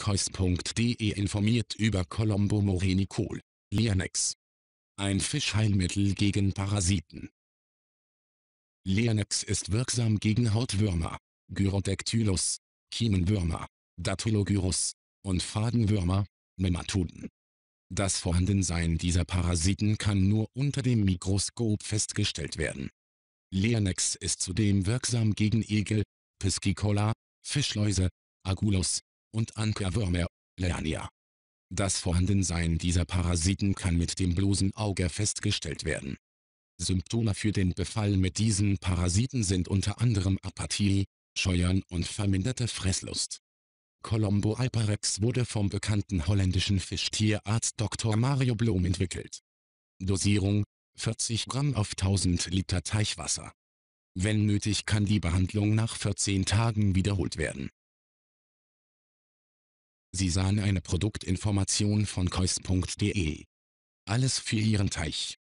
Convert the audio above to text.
kois.de informiert über Colombo Morenicol. Lianex. Ein Fischheilmittel gegen Parasiten. Lianex ist wirksam gegen Hautwürmer, Gyrodectylus, Kiemenwürmer, Datylogyrus und Fadenwürmer, Nematoden. Das Vorhandensein dieser Parasiten kann nur unter dem Mikroskop festgestellt werden. Lianex ist zudem wirksam gegen Igel, Piscicola, Fischläuse, Agulus, und Ankerwürmer, Lernia. Das Vorhandensein dieser Parasiten kann mit dem bloßen Auge festgestellt werden. Symptome für den Befall mit diesen Parasiten sind unter anderem Apathie, Scheuern und verminderte Fresslust. Colombo Alparex wurde vom bekannten holländischen Fischtierarzt Dr. Mario Blom entwickelt. Dosierung 40 Gramm auf 1000 Liter Teichwasser. Wenn nötig kann die Behandlung nach 14 Tagen wiederholt werden Sie sahen eine Produktinformation von kois.de. Alles für Ihren Teich.